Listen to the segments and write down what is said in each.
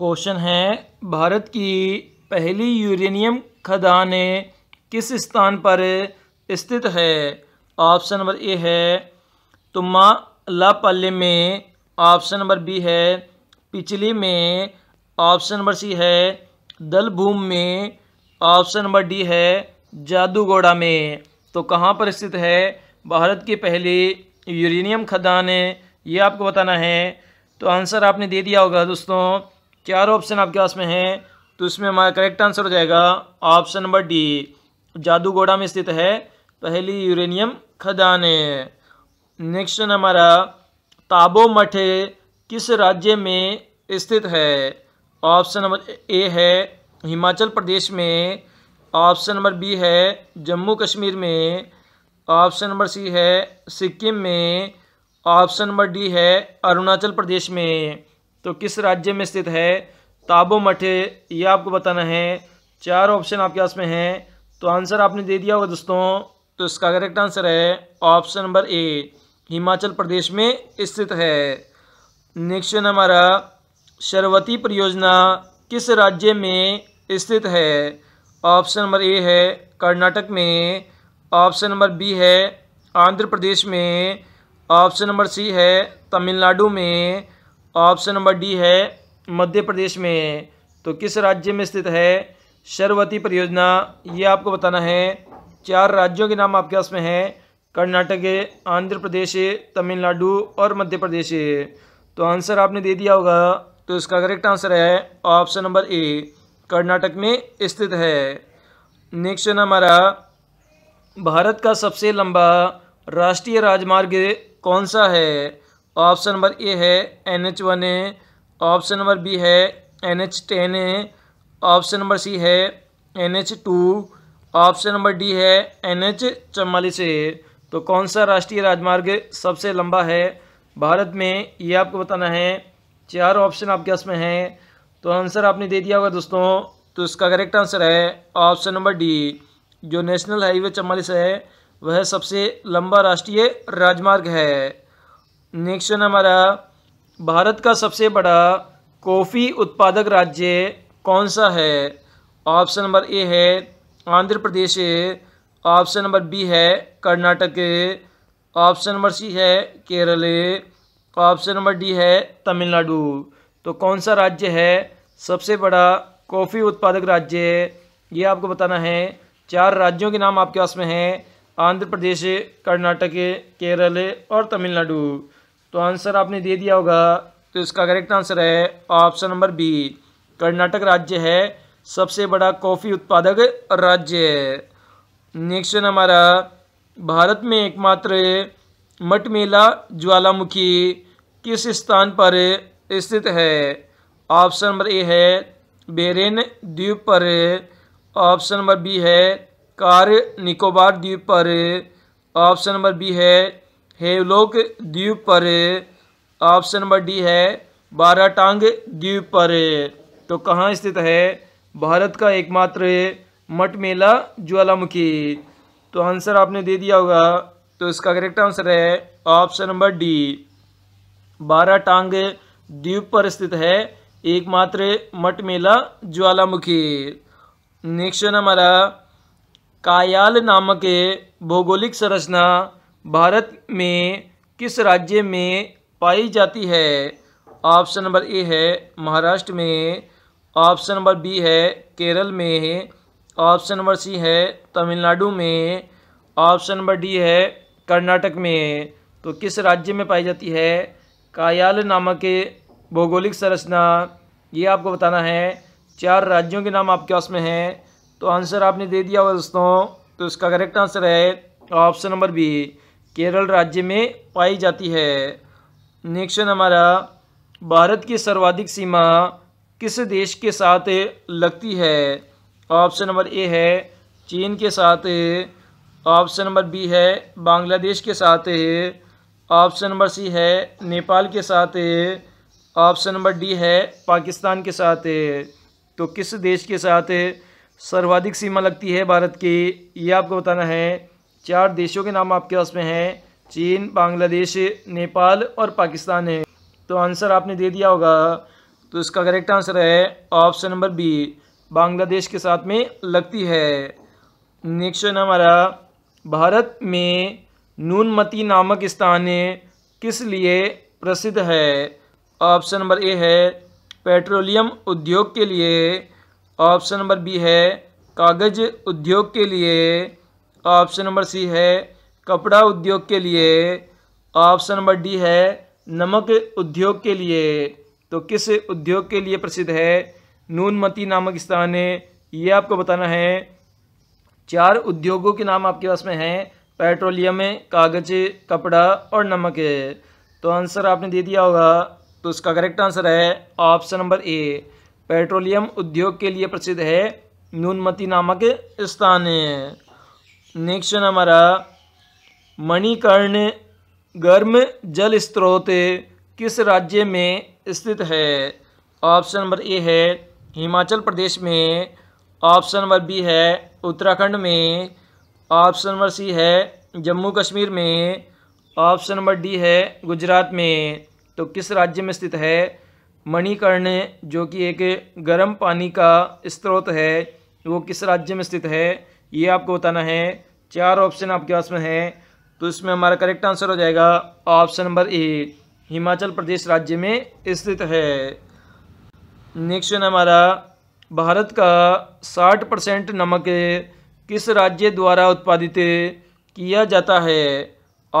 question है भारत की पहली यूरेनियम खदान किस स्थान पर स्थित है ऑप्शन नंबर ए है तुम्मा लापाले में ऑप्शन नंबर बी है पिछली में ऑप्शन नंबर सी है दलभूम में ऑप्शन नंबर डी है जादूगोड़ा में तो कहाँ पर स्थित है भारत की पहली यूरेनियम खदान ये आपको बताना है तो आंसर आपने दे दिया होगा दोस्तों चार ऑप्शन आपके पास में है तो इसमें हमारा करेक्ट आंसर हो जाएगा ऑप्शन नंबर डी जादू में स्थित है पहली यूरेनियम खदानें नेक्स्ट हमारा ताबो मठ किस राज्य में स्थित है ऑप्शन नंबर ए है हिमाचल प्रदेश में ऑप्शन नंबर बी है जम्मू कश्मीर में ऑप्शन नंबर सी है सिक्किम में ऑप्शन नंबर डी है अरुणाचल प्रदेश में तो किस राज्य में स्थित है ताबो मठे ये आपको बताना है चार ऑप्शन आपके पास में है तो आंसर आपने दे दिया होगा दोस्तों तो इसका करेक्ट आंसर है option number A Himachal Pradesh में स्थित है नेक्स्ट हमारा शरवती परियोजना किस राज्य में स्थित है ऑप्शन नंबर ए है कर्नाटक में ऑप्शन नंबर बी है आंध्र प्रदेश में ऑप्शन नंबर सी है तमिलनाडु में ऑप्शन नंबर डी है मध्य प्रदेश में तो किस राज्य में स्थित है शर्वती परियोजना ये आपको बताना है चार राज्यों के नाम आपके पास में है कर्नाटक आंध्र प्रदेश तमिलनाडु और मध्य प्रदेश तो आंसर आपने दे दिया होगा तो इसका करेक्ट आंसर है ऑप्शन नंबर ए कर्नाटक में स्थित है नेक्स्ट हमारा भारत का सबसे लंबा राष्ट्रीय राजमार्ग कौन सा है ऑप्शन नंबर ए है एन एच वन है ऑप्शन नंबर बी है एन एच टेन है ऑप्शन नंबर सी है N H two option number D है एन एच चवालीस है तो कौन सा राष्ट्रीय राजमार्ग सबसे लंबा है भारत में ये आपको बताना है चार ऑप्शन आपके पास में हैं तो आंसर आपने दे दिया होगा दोस्तों तो इसका करेक्ट आंसर है ऑप्शन नंबर डी जो नेशनल हाईवे चवालीस है वह सबसे लंबा राष्ट्रीय राजमार्ग है नेक्स्ट हमारा भारत का सबसे बड़ा कॉफ़ी उत्पादक राज्य कौन सा है ऑप्शन नंबर ए है Andhra Pradesh option number B है कर्नाटक ऑप्शन नंबर सी है केरल ऑप्शन नंबर डी है तमिलनाडु तो कौन सा राज्य है सबसे बड़ा कॉफ़ी उत्पादक राज्य ये आपको बताना है चार राज्यों के नाम आपके पास में हैं आंध्र प्रदेश कर्नाटक केरल और तमिलनाडु तो आंसर आपने दे दिया होगा तो इसका करेक्ट आंसर है ऑप्शन नंबर बी कर्नाटक राज्य है सबसे बड़ा कॉफ़ी उत्पादक राज्य है नेक्स्ट हमारा भारत में एकमात्र मेला ज्वालामुखी किस स्थान पर स्थित है ऑप्शन नंबर ए है बेरेन द्वीप पर ऑप्शन नंबर बी है कार निकोबार द्वीप पर ऑप्शन नंबर बी है हेवलोक द्वीप पर ऑप्शन नंबर डी है बारह टांग द्वीप पर तो कहाँ स्थित है भारत का एकमात्र मठ मेला ज्वालामुखी तो आंसर आपने दे दिया होगा तो इसका करेक्ट आंसर है option number D Baratang द्वीप पर स्थित है एकमात्र मठ मेला ज्वालामुखी नेक्स्ट हमारा कायाल नामक भौगोलिक संरचना भारत में किस राज्य में पाई जाती है ऑप्शन नंबर ए है महाराष्ट्र में ऑप्शन नंबर बी है केरल में ऑप्शन नंबर सी है तमिलनाडु में ऑप्शन नंबर डी है कर्नाटक में तो किस राज्य में पाई जाती है कायाल नामक भौगोलिक संरचना ये आपको बताना है चार राज्यों के नाम आपके पास में हैं तो आंसर आपने दे दिया होगा दोस्तों तो इसका करेक्ट आंसर है ऑप्शन नंबर बी केरल राज्य में पाई जाती है नेक्स्ट हमारा भारत की सर्वाधिक सीमा किस देश के साथ लगती है ऑप्शन नंबर ए है चीन के साथ ऑप्शन नंबर बी है बांग्लादेश के साथ ऑप्शन नंबर सी है नेपाल के साथ ऑप्शन नंबर डी है पाकिस्तान के साथ तो किस देश के साथ सर्वाधिक सीमा लगती है भारत की ये आपको बताना है चार देशों के नाम आपके पास में हैं चीन बांग्लादेश नेपाल और पाकिस्तान है तो आंसर आपने दे दिया होगा तो इसका करेक्ट आंसर है ऑप्शन नंबर बी बांग्लादेश के साथ में लगती है नेक्स्ट हमारा भारत में नूनमती नामक स्थान किस लिए प्रसिद्ध है ऑप्शन नंबर ए है पेट्रोलियम उद्योग के लिए ऑप्शन नंबर बी है कागज़ उद्योग के लिए ऑप्शन नंबर सी है कपड़ा उद्योग के लिए ऑप्शन नंबर डी है नमक उद्योग के लिए तो किस उद्योग के लिए प्रसिद्ध है नूनमती नामक स्थान है ये आपको बताना है चार उद्योगों के नाम आपके पास में हैं पेट्रोलियम है कागज कपड़ा और नमक है तो आंसर आपने दे दिया होगा तो इसका करेक्ट आंसर है ऑप्शन नंबर ए पेट्रोलियम उद्योग के लिए प्रसिद्ध है नूनमती नामक स्थान नेक्स्ट हमारा मणिकर्ण गर्म जल स्त्रोत किस राज्य में स्थित है ऑप्शन नंबर ए है हिमाचल प्रदेश में ऑप्शन नंबर बी है उत्तराखंड में ऑप्शन नंबर सी है जम्मू कश्मीर में ऑप्शन नंबर डी है गुजरात में तो किस राज्य में स्थित है मणिकर्ण जो कि एक गर्म पानी का स्रोत है वो किस राज्य में स्थित है ये आपको बताना है चार ऑप्शन आपके पास में है तो इसमें हमारा करेक्ट आंसर हो जाएगा option number A Himachal Pradesh राज्य में स्थित है नेक्स्ट हमारा भारत का साठ परसेंट नमक किस राज्य द्वारा उत्पादित किया जाता है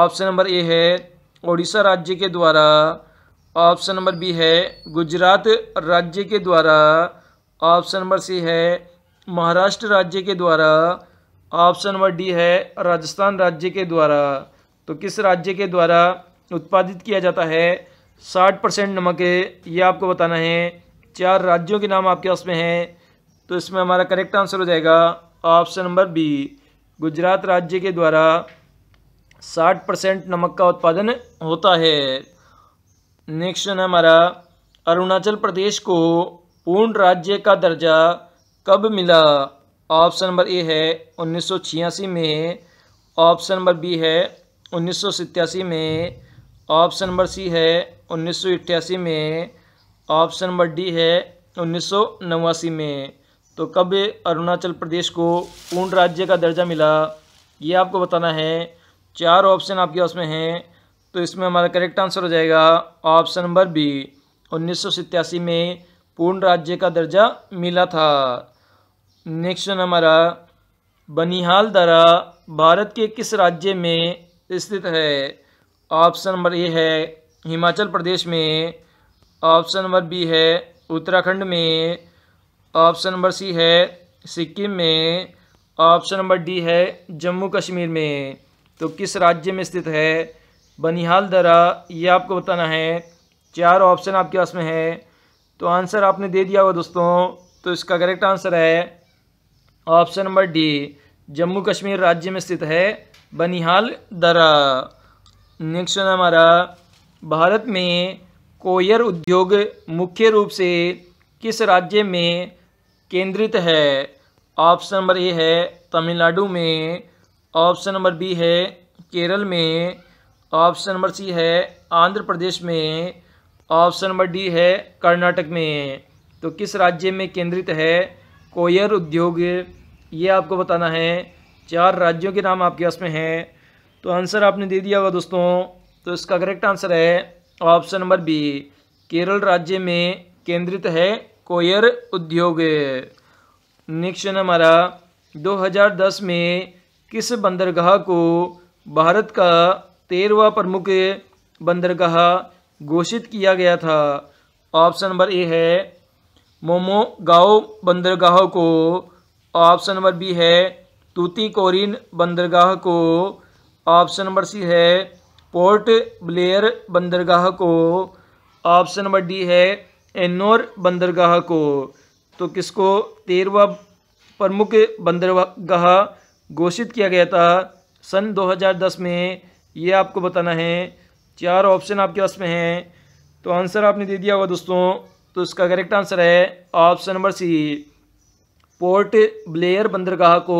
ऑप्शन नंबर ए है ओडिशा राज्य के द्वारा ऑप्शन नंबर बी है गुजरात राज्य के द्वारा ऑप्शन नंबर सी है महाराष्ट्र राज्य के द्वारा ऑप्शन नंबर डी है राजस्थान राज्य के द्वारा तो किस राज्य के द्वारा उत्पादित किया जाता है साठ परसेंट नमक ये आपको बताना है चार राज्यों के नाम आपके पास में हैं तो इसमें हमारा करेक्ट आंसर हो जाएगा ऑप्शन नंबर बी गुजरात राज्य के द्वारा साठ परसेंट नमक का उत्पादन होता है नेक्स्ट है हमारा अरुणाचल प्रदेश को पूर्ण राज्य का दर्जा कब मिला ऑप्शन नंबर ए है उन्नीस में ऑप्शन नंबर बी है उन्नीस में ऑप्शन नंबर सी है उन्नीस में ऑप्शन नंबर डी है उन्नीस में तो कब अरुणाचल प्रदेश को पूर्ण राज्य का दर्जा मिला ये आपको बताना है चार ऑप्शन आपके पास में हैं तो इसमें हमारा करेक्ट आंसर हो जाएगा ऑप्शन नंबर बी उन्नीस में पूर्ण राज्य का दर्जा मिला था नेक्स्ट हमारा बनिहाल दरा भारत के किस राज्य में स्थित है ऑप्शन नंबर ए है हिमाचल प्रदेश में ऑप्शन नंबर बी है उत्तराखंड में ऑप्शन नंबर सी है सिक्किम में ऑप्शन नंबर डी है जम्मू कश्मीर में तो किस राज्य में स्थित है बनिहाल दरा ये आपको बताना है चार ऑप्शन आपके पास में है तो आंसर आपने दे दिया होगा दोस्तों तो इसका करेक्ट आंसर है option number D Jammu Kashmir राज्य में स्थित है बनिहाल दरा नेक्स्ट हमारा भारत में कोयर उद्योग मुख्य रूप से किस राज्य में केंद्रित है ऑप्शन नंबर ए है तमिलनाडु में ऑप्शन नंबर बी है केरल में ऑप्शन नंबर सी है आंध्र प्रदेश में ऑप्शन नंबर डी है कर्नाटक में तो किस राज्य में केंद्रित है कोयर उद्योग ये आपको बताना है चार राज्यों के नाम आपके पास में हैं तो आंसर आपने दे दिया होगा दोस्तों तो इसका करेक्ट आंसर है ऑप्शन नंबर बी केरल राज्य में केंद्रित है कोयर उद्योग नेक्स्ट हमारा 2010 में किस बंदरगाह को भारत का तेरहवा प्रमुख बंदरगाह घोषित किया गया था ऑप्शन नंबर ए है मोमो गाँव बंदरगाह को ऑप्शन नंबर बी है तूतीकोरिन बंदरगाह को ऑप्शन नंबर सी है पोर्ट ब्लेयर बंदरगाह को ऑप्शन नंबर डी है एनोर बंदरगाह को तो किसको तेरवा प्रमुख बंदरगाह घोषित किया गया था सन 2010 में ये आपको बताना है चार ऑप्शन आपके पास में हैं तो आंसर आपने दे दिया होगा दोस्तों तो इसका करेक्ट आंसर है option number C Port Blair बंदरगाह को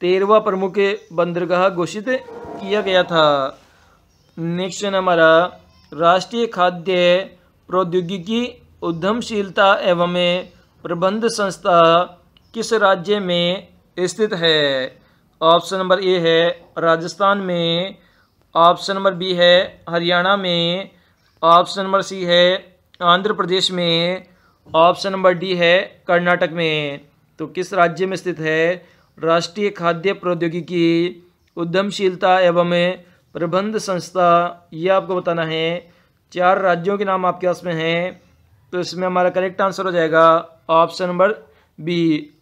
तेरवा प्रमुख बंदरगाह घोषित किया गया था नेक्स्ट हमारा राष्ट्रीय खाद्य प्रौद्योगिकी उद्यमशीलता एवं प्रबंध संस्था किस राज्य में स्थित है ऑप्शन नंबर ए है राजस्थान में ऑप्शन नंबर बी है हरियाणा में ऑप्शन नंबर सी है आंध्र प्रदेश में ऑप्शन नंबर डी है कर्नाटक में तो किस राज्य में स्थित है राष्ट्रीय खाद्य प्रौद्योगिकी उद्यमशीलता एवं प्रबंध संस्था ये आपको बताना है चार राज्यों के नाम आपके पास में हैं तो इसमें हमारा करेक्ट आंसर हो जाएगा ऑप्शन नंबर बी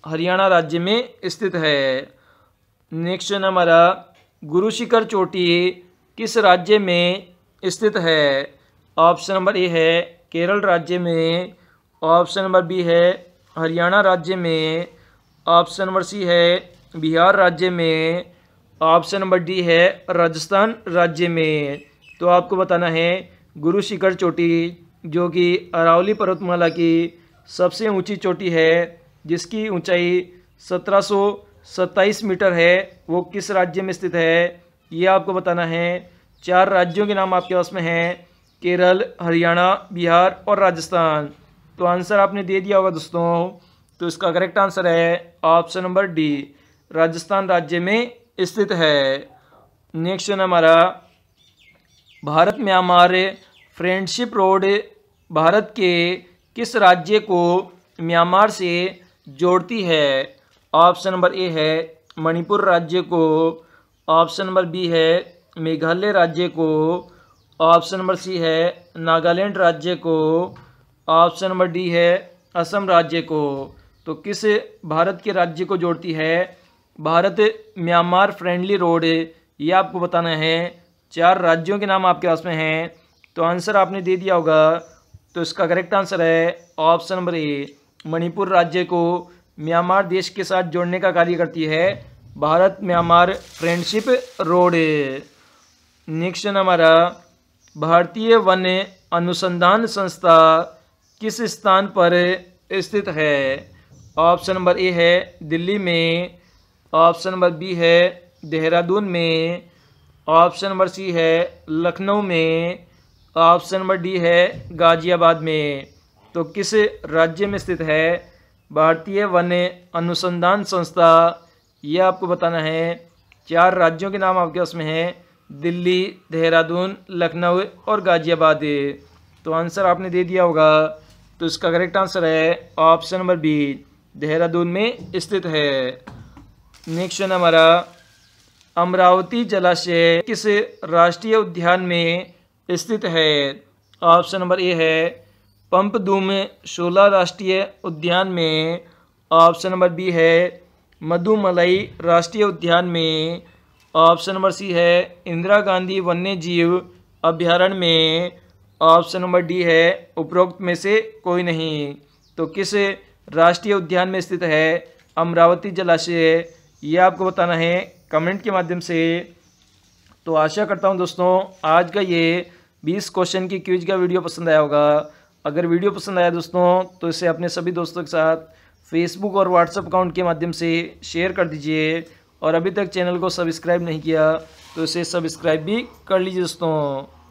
हरियाणा राज्य में स्थित है नेक्स्ट हमारा गुरुशिखर चोटी किस राज्य में स्थित है ऑप्शन नंबर ए है केरल राज्य में ऑप्शन नंबर बी है हरियाणा राज्य में ऑप्शन नंबर सी है बिहार राज्य में ऑप्शन नंबर डी है राजस्थान राज्य में तो आपको बताना है गुरु शिखर चोटी जो कि अरावली पर्वतमाला की सबसे ऊंची चोटी है जिसकी ऊंचाई 1727 मीटर है वो किस राज्य में स्थित है ये आपको बताना है चार राज्यों के नाम आपके पास में हैं केरल हरियाणा बिहार और राजस्थान तो आंसर आपने दे दिया होगा दोस्तों तो इसका करेक्ट आंसर है ऑप्शन नंबर डी राजस्थान राज्य में स्थित है नेक्स्ट हमारा भारत म्यांमार फ्रेंडशिप रोड भारत के किस राज्य को म्यांमार से जोड़ती है ऑप्शन नंबर ए है मणिपुर राज्य को ऑप्शन नंबर बी है मेघालय राज्य को ऑप्शन नंबर सी है नागालैंड राज्य को ऑप्शन नंबर डी है असम राज्य को तो किस भारत के राज्य को जोड़ती है भारत म्यांमार फ्रेंडली रोड ये आपको बताना है चार राज्यों के नाम आपके पास में हैं तो आंसर आपने दे दिया होगा तो इसका करेक्ट आंसर है ऑप्शन नंबर ए मणिपुर राज्य को म्यांमार देश के साथ जोड़ने का कार्य करती है Bharat Myanmar friendship road next हमारा भारतीय वन्य अनुसंधान संस्था किस स्थान पर स्थित है ऑप्शन नंबर ए है दिल्ली में ऑप्शन नंबर बी है देहरादून में ऑप्शन नंबर सी है लखनऊ में ऑप्शन नंबर डी है गाजियाबाद में तो किस राज्य में स्थित है भारतीय वन्य अनुसंधान संस्था यह आपको बताना है चार राज्यों के नाम आपके उसमें हैं दिल्ली देहरादून लखनऊ और गाजियाबाद तो आंसर आपने दे दिया होगा तो इसका करेक्ट आंसर है ऑप्शन नंबर बी देहरादून में स्थित है नेक्स्ट हमारा अमरावती जलाशय किस राष्ट्रीय उद्यान में स्थित है ऑप्शन नंबर ए है पंपदूम शोला राष्ट्रीय उद्यान में ऑप्शन नंबर बी है मधुमलई राष्ट्रीय उद्यान में ऑप्शन नंबर सी है इंदिरा गांधी वन्य जीव अभ्यारण्य में ऑप्शन नंबर डी है उपरोक्त में से कोई नहीं तो किस राष्ट्रीय उद्यान में स्थित है अमरावती जलाशय ये आपको बताना है कमेंट के माध्यम से तो आशा करता हूँ दोस्तों आज का ये बीस क्वेश्चन की क्यूज का वीडियो पसंद आया होगा अगर वीडियो पसंद आया दोस्तों तो इसे अपने सभी दोस्तों के साथ फेसबुक और व्हाट्सएप अकाउंट के माध्यम से शेयर कर दीजिए और अभी तक चैनल को सब्सक्राइब नहीं किया तो इसे सब्सक्राइब भी कर लीजिए दोस्तों